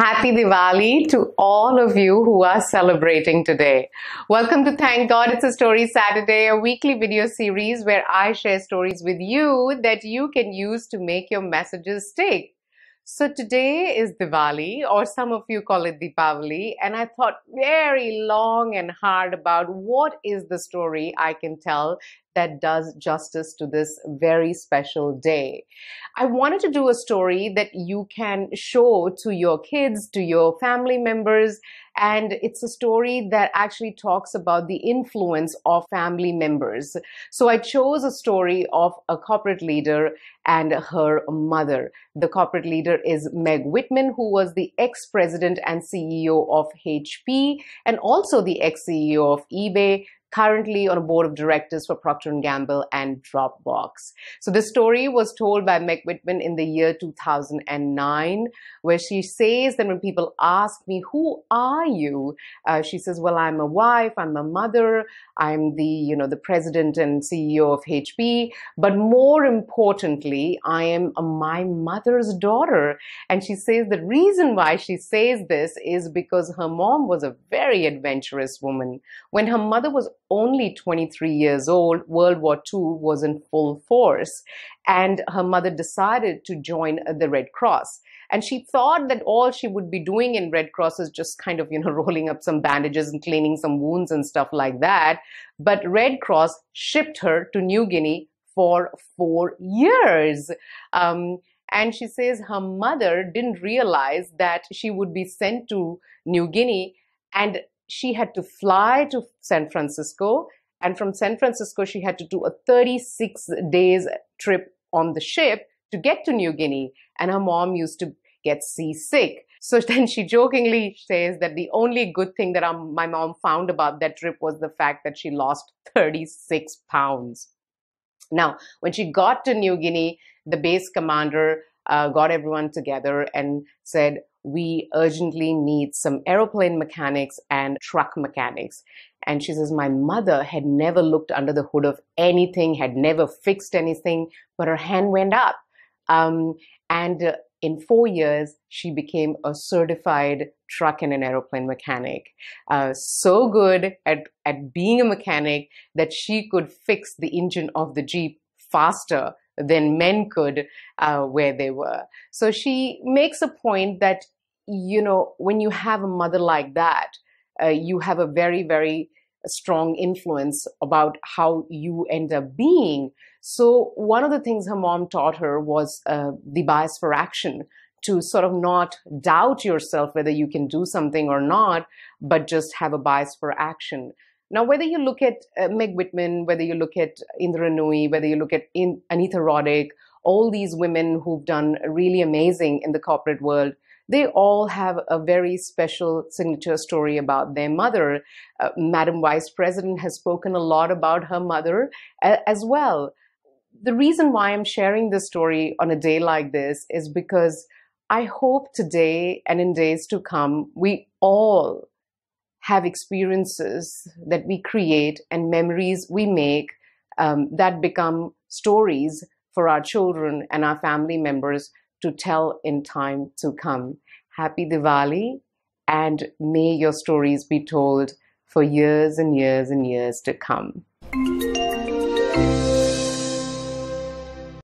Happy Diwali to all of you who are celebrating today. Welcome to Thank God It's a Story Saturday, a weekly video series where I share stories with you that you can use to make your messages stick. So today is Diwali, or some of you call it Deepavali, and I thought very long and hard about what is the story I can tell that does justice to this very special day. I wanted to do a story that you can show to your kids, to your family members, and it's a story that actually talks about the influence of family members. So I chose a story of a corporate leader and her mother. The corporate leader is Meg Whitman, who was the ex president and CEO of HP and also the ex CEO of eBay currently on a board of directors for Procter & Gamble and Dropbox. So this story was told by Meg Whitman in the year 2009, where she says that when people ask me, who are you? Uh, she says, well, I'm a wife, I'm a mother, I'm the, you know, the president and CEO of HP, but more importantly, I am a, my mother's daughter. And she says the reason why she says this is because her mom was a very adventurous woman. When her mother was only 23 years old, World War II was in full force, and her mother decided to join the Red Cross. And she thought that all she would be doing in Red Cross is just kind of, you know, rolling up some bandages and cleaning some wounds and stuff like that. But Red Cross shipped her to New Guinea for four years. Um, and she says her mother didn't realize that she would be sent to New Guinea and she had to fly to San Francisco. And from San Francisco, she had to do a 36 days trip on the ship to get to New Guinea. And her mom used to get seasick. So then she jokingly says that the only good thing that my mom found about that trip was the fact that she lost 36 pounds. Now, when she got to New Guinea, the base commander uh, got everyone together and said, we urgently need some aeroplane mechanics and truck mechanics. And she says, My mother had never looked under the hood of anything, had never fixed anything, but her hand went up. Um, and uh, in four years, she became a certified truck and an aeroplane mechanic. Uh, so good at, at being a mechanic that she could fix the engine of the Jeep faster than men could uh, where they were. So she makes a point that, you know, when you have a mother like that, uh, you have a very, very strong influence about how you end up being. So, one of the things her mom taught her was uh, the bias for action to sort of not doubt yourself whether you can do something or not, but just have a bias for action. Now, whether you look at uh, Meg Whitman, whether you look at Indra Nooyi, whether you look at in- Anita Roddick, all these women who've done really amazing in the corporate world, they all have a very special signature story about their mother. Uh, Madam Vice President has spoken a lot about her mother a- as well. The reason why I'm sharing this story on a day like this is because I hope today and in days to come, we all have experiences that we create and memories we make um, that become stories for our children and our family members to tell in time to come. Happy Diwali, and may your stories be told for years and years and years to come.